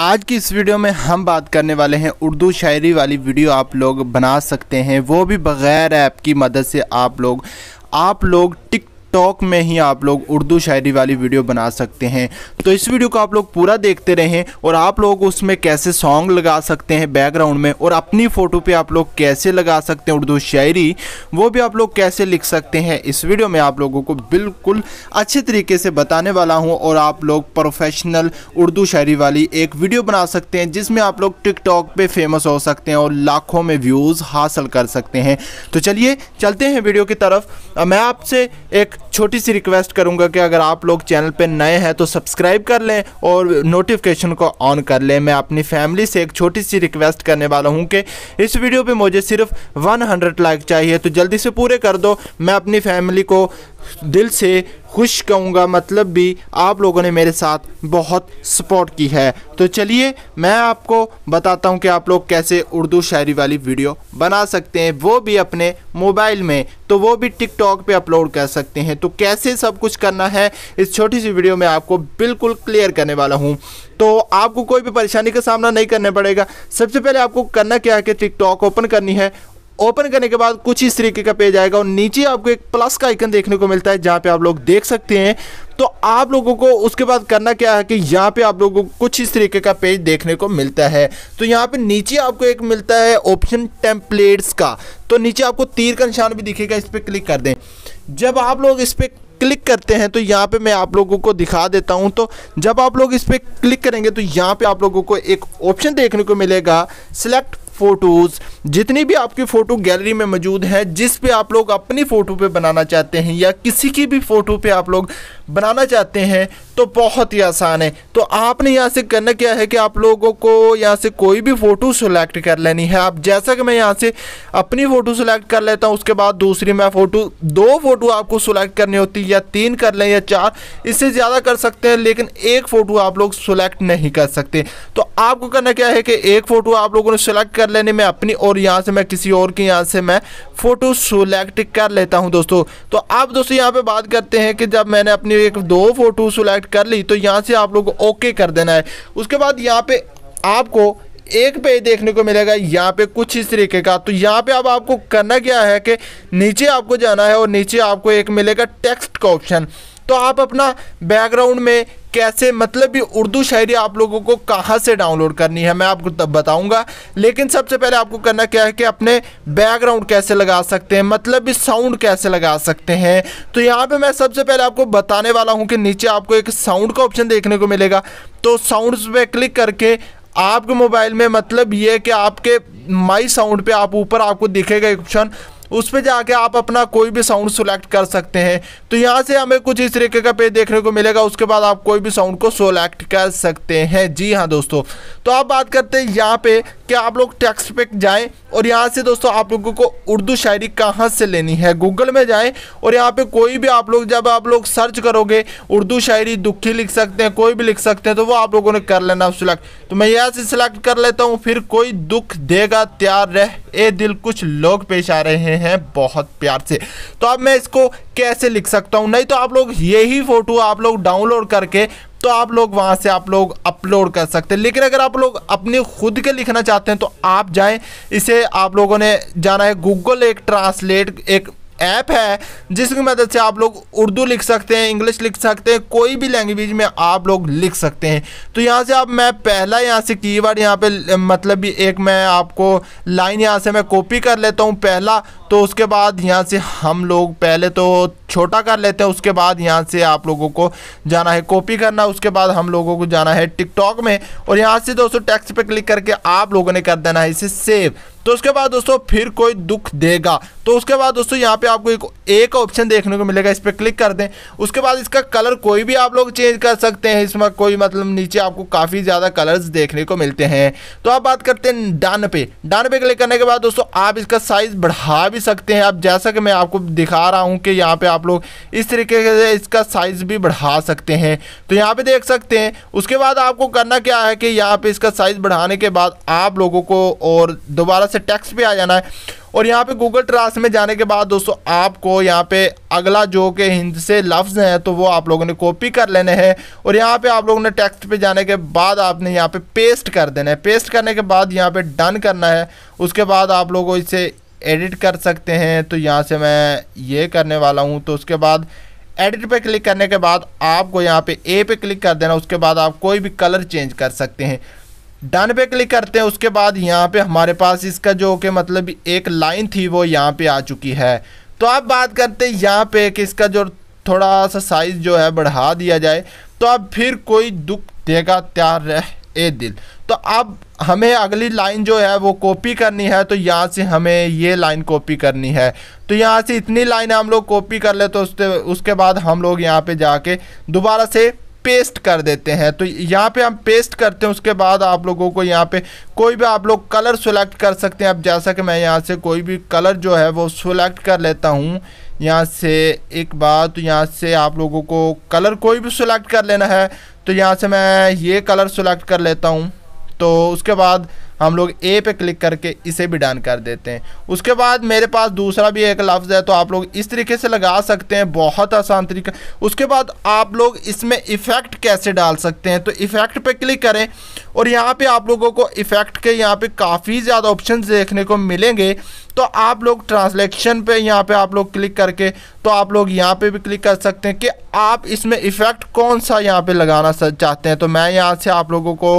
आज की इस वीडियो में हम बात करने वाले हैं उर्दू शायरी वाली वीडियो आप लोग बना सकते हैं वो भी बग़ैर ऐप की मदद से आप लोग आप लोग टिक टॉक में ही आप लोग उर्दू शायरी वाली वीडियो बना सकते हैं तो इस वीडियो को आप लोग पूरा देखते रहें और आप लोग उसमें कैसे सॉन्ग लगा सकते हैं बैकग्राउंड में और अपनी फ़ोटो पे आप लोग कैसे लगा सकते हैं उर्दू शायरी वो भी आप लोग कैसे लिख सकते हैं इस वीडियो में आप लोगों को बिल्कुल अच्छे तरीके से बताने वाला हूँ और आप लोग प्रोफेशनल उर्दू शायरी वाली एक वीडियो बना सकते हैं जिसमें आप लोग टिकटॉक पे फेमस हो सकते हैं और लाखों में व्यूज़ हासिल कर सकते हैं तो चलिए चलते हैं वीडियो की तरफ मैं आपसे एक छोटी सी रिक्वेस्ट करूँगा कि अगर आप लोग चैनल पर नए हैं तो सब्सक्राइब कर लें और नोटिफिकेशन को ऑन कर लें मैं अपनी फैमिली से एक छोटी सी रिक्वेस्ट करने वाला हूँ कि इस वीडियो पर मुझे सिर्फ 100 लाइक चाहिए तो जल्दी से पूरे कर दो मैं अपनी फैमिली को दिल से खुश कहूँगा मतलब भी आप लोगों ने मेरे साथ बहुत सपोर्ट की है तो चलिए मैं आपको बताता हूँ कि आप लोग कैसे उर्दू शायरी वाली वीडियो बना सकते हैं वो भी अपने मोबाइल में तो वो भी टिकटॉक पे अपलोड कर सकते हैं तो कैसे सब कुछ करना है इस छोटी सी वीडियो में आपको बिल्कुल क्लियर करने वाला हूँ तो आपको कोई भी परेशानी का सामना नहीं करना पड़ेगा सबसे पहले आपको करना क्या है कि टिकटॉक ओपन करनी है ओपन करने के बाद कुछ इस तरीके का पेज आएगा और नीचे आपको एक प्लस का आइकन देखने को मिलता है जहाँ पे आप लोग देख सकते हैं तो आप लोगों को उसके बाद करना क्या है कि यहाँ पे आप लोगों को कुछ इस तरीके का पेज देखने को मिलता है तो यहाँ पे नीचे आपको एक मिलता है ऑप्शन टेम्पलेट्स का तो नीचे आपको तीर का निशान भी दिखेगा इस पर क्लिक कर दें जब आप लोग इस पर क्लिक करते हैं तो यहाँ पे मैं आप लोगों को दिखा देता हूँ तो जब आप लोग इस पर क्लिक करेंगे तो यहाँ पे आप लोगों को एक ऑप्शन देखने को मिलेगा सिलेक्ट फ़ोटोज़ जितनी भी आपकी फ़ोटो गैलरी में मौजूद है जिस पे आप लोग अपनी फ़ोटो पे बनाना चाहते हैं या किसी की भी फ़ोटो पे आप लोग बनाना चाहते हैं तो बहुत ही आसान है तो आपने यहाँ से करना क्या है कि आप लोगों को यहाँ से कोई भी फ़ोटो सेलेक्ट कर लेनी है आप जैसा कि मैं यहाँ से अपनी फ़ोटो सेलेक्ट कर लेता हूँ उसके बाद दूसरी मैं फ़ोटो दो फ़ोटो आपको सेलेक्ट करनी होती है या तीन कर लें या चार इससे ज़्यादा कर सकते हैं लेकिन एक फ़ोटो आप लोग सेलेक्ट नहीं कर सकते तो आपको करना क्या है कि एक फ़ोटो आप लोगों ने सेलेक्ट कर लेने में अपनी और यहाँ से मैं किसी और की यहाँ से मैं फ़ोटो सेलेक्ट कर लेता हूँ दोस्तों तो आप दोस्तों यहाँ पर बात करते हैं कि जब मैंने अपनी एक दो फ़ोटो सेलेक्ट सेलेक्ट कर ली तो यहाँ से आप लोग ओके कर देना है उसके बाद यहाँ पे आपको एक पेज देखने को मिलेगा यहाँ पे कुछ इस तरीके का तो यहाँ पे अब आपको करना क्या है कि नीचे आपको जाना है और नीचे आपको एक मिलेगा टेक्स्ट का ऑप्शन तो आप अपना बैकग्राउंड में कैसे मतलब भी उर्दू शायरी आप लोगों को कहाँ से डाउनलोड करनी है मैं आपको तब बताऊँगा लेकिन सबसे पहले आपको करना क्या है कि अपने बैकग्राउंड कैसे लगा सकते हैं मतलब भी साउंड कैसे लगा सकते हैं तो यहाँ पे मैं सबसे पहले आपको बताने वाला हूँ कि नीचे आपको एक साउंड का ऑप्शन देखने को मिलेगा तो साउंड पे क्लिक करके आपके मोबाइल में मतलब ये कि आपके माई साउंड पे आप ऊपर आपको दिखेगा एक ऑप्शन उस पर जाके आप अपना कोई भी साउंड सेलेक्ट कर सकते हैं तो यहाँ से हमें कुछ इस तरीके का पेज देखने को मिलेगा उसके बाद आप कोई भी साउंड को सोलेक्ट कर सकते हैं जी हाँ दोस्तों तो आप बात करते हैं यहाँ पे कि आप लोग टेक्स्ट पे जाएं और यहाँ से दोस्तों आप लोगों को उर्दू शायरी कहाँ से लेनी है गूगल में जाएं और यहाँ पे कोई भी आप लोग जब आप लोग सर्च करोगे उर्दू शायरी दुखी लिख सकते हैं कोई भी लिख सकते हैं तो वो आप लोगों ने कर लेना सिलेक्ट तो मैं यहाँ से सिलेक्ट कर लेता हूँ फिर कोई दुख देगा तैयार रह ए दिल कुछ लोग पेश आ रहे हैं बहुत प्यार से तो अब मैं इसको कैसे लिख सकता हूँ नहीं तो आप लोग यही फ़ोटो आप लोग डाउनलोड करके तो आप लोग वहाँ से आप लोग अपलोड कर सकते हैं लेकिन अगर आप लोग अपने खुद के लिखना चाहते हैं तो आप जाएं इसे आप लोगों ने जाना है गूगल एक ट्रांसलेट एक ऐप है जिसकी मदद से आप लोग उर्दू लिख सकते हैं इंग्लिश लिख सकते हैं कोई भी लैंग्वेज में आप लोग लिख सकते हैं तो यहाँ से आप मैं पहला यहाँ से कीवर्ड यहाँ पे मतलब एक मैं आपको लाइन यहाँ से मैं कॉपी कर लेता हूँ पहला तो उसके बाद यहाँ से हम लोग पहले तो छोटा कर लेते हैं उसके बाद यहाँ से आप लोगों को जाना है कॉपी करना उसके बाद हम लोगों को जाना है टिकटॉक में और यहाँ से दोस्तों टैक्स पे क्लिक करके आप लोगों ने कर देना है इसे सेव तो उसके बाद दोस्तों फिर कोई दुख देगा तो उसके बाद दोस्तों यहाँ पे आपको एक एक ऑप्शन देखने को मिलेगा इस पर क्लिक कर दें उसके बाद इसका कलर कोई भी आप लोग चेंज कर सकते हैं इसमें कोई मतलब नीचे आपको काफ़ी ज़्यादा कलर्स देखने को मिलते हैं तो आप बात करते हैं डन पे डन पे क्लिक करने के बाद दोस्तों आप इसका साइज़ बढ़ा भी सकते हैं आप जैसा कि मैं आपको दिखा रहा हूँ कि यहाँ पे आप लोग इस तरीके से इसका साइज़ भी बढ़ा सकते हैं तो यहाँ पे देख सकते हैं उसके बाद आपको करना क्या है कि यहाँ पे इसका साइज़ बढ़ाने के बाद आप लोगों को और दोबारा से टैक्स पे आ जाना है और यहाँ पे गूगल ट्रांस में जाने के बाद दोस्तों आपको यहाँ पे अगला जो कि हिंद से लफ्ज़ हैं तो वो आप लोगों ने कॉपी कर लेने हैं और यहाँ पे आप लोगों ने टेक्स्ट पे जाने के बाद आपने यहाँ पे पेस्ट कर देना है पेस्ट करने के बाद यहाँ पे डन करना है उसके बाद आप लोगों इसे एडिट कर सकते हैं तो यहाँ से मैं ये करने वाला हूँ तो उसके बाद एडिट पे क्लिक करने के बाद आपको यहाँ पे ए पे क्लिक कर देना उसके बाद आप कोई भी कलर चेंज कर सकते हैं डन पे क्लिक करते हैं उसके बाद यहाँ पे हमारे पास इसका जो कि मतलब एक लाइन थी वो यहाँ पे आ चुकी है तो आप बात करते हैं यहाँ पे कि इसका जो थोड़ा सा साइज़ जो है बढ़ा दिया जाए तो आप फिर कोई दुख देगा त्यार रह ए दिल तो अब हमें अगली लाइन जो है वो कॉपी करनी है तो यहाँ से हमें ये लाइन कॉपी करनी है तो यहाँ से इतनी लाइन हम लोग कॉपी कर ले तो उसके उसके बाद हम लोग यहाँ पे जाके दोबारा से पेस्ट कर देते हैं तो यहाँ पे हम पेस्ट करते हैं उसके बाद आप लोगों को यहाँ पे कोई भी आप लोग कलर सेलेक्ट कर सकते हैं अब जैसा कि मैं यहाँ से कोई भी कलर जो है वो सेलेक्ट कर लेता हूँ यहाँ से एक बार तो यहाँ से आप लोगों को कलर कोई भी सेलेक्ट कर लेना है तो यहाँ से मैं ये कलर सेलेक्ट कर लेता हूँ तो उसके बाद हम लोग ए पे क्लिक करके इसे भी डन कर देते हैं उसके बाद मेरे पास दूसरा भी एक लफ्ज़ है तो आप लोग इस तरीके से लगा सकते हैं बहुत आसान तरीका उसके बाद आप लोग इसमें इफ़ेक्ट कैसे डाल सकते हैं तो इफ़ेक्ट पे क्लिक करें और यहाँ पे आप लोगों को इफ़ेक्ट के यहाँ पे काफ़ी ज़्यादा ऑप्शन देखने को मिलेंगे तो आप लोग ट्रांसलेक्शन पर यहाँ पर आप लोग क्लिक करके तो आप लोग यहाँ पर भी क्लिक कर सकते हैं कि आप इसमें इफ़ेक्ट कौन सा यहाँ पर लगाना चाहते हैं तो मैं यहाँ से आप लोगों को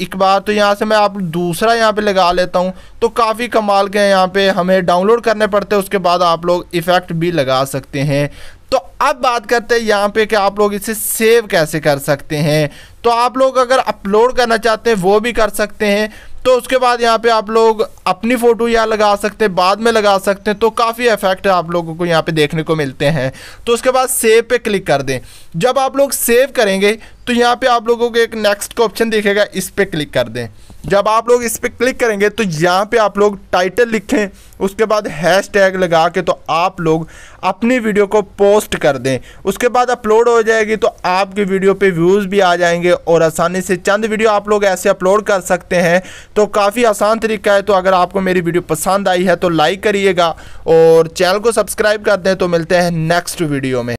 एक बार तो यहाँ से मैं आप दूसरा यहाँ पे लगा लेता हूँ तो काफ़ी कमाल के यहाँ पे हमें डाउनलोड करने पड़ते हैं उसके बाद आप लोग इफ़ेक्ट भी लगा सकते हैं तो अब बात करते हैं यहाँ पे कि आप लोग इसे सेव कैसे कर सकते हैं तो आप लोग अगर अपलोड करना चाहते हैं वो भी कर सकते हैं तो उसके बाद यहाँ पे आप लोग अपनी फ़ोटो यहाँ लगा सकते हैं बाद में लगा सकते हैं तो काफ़ी इफेक्ट आप लोगों को यहाँ पे देखने को मिलते हैं तो उसके बाद सेव पे क्लिक कर दें जब आप लोग सेव करेंगे तो यहाँ पे आप लोगों को एक नेक्स्ट का ऑप्शन देखेगा इस पर क्लिक कर दें जब आप लोग इस पर क्लिक करेंगे तो यहाँ पे आप लोग टाइटल लिखें उसके बाद हैश टैग लगा के तो आप लोग अपनी वीडियो को पोस्ट कर दें उसके बाद अपलोड हो जाएगी तो आपकी वीडियो पे व्यूज़ भी आ जाएंगे और आसानी से चंद वीडियो आप लोग ऐसे अपलोड कर सकते हैं तो काफ़ी आसान तरीका है तो अगर आपको मेरी वीडियो पसंद आई है तो लाइक करिएगा और चैनल को सब्सक्राइब कर दें तो मिलते हैं नेक्स्ट वीडियो में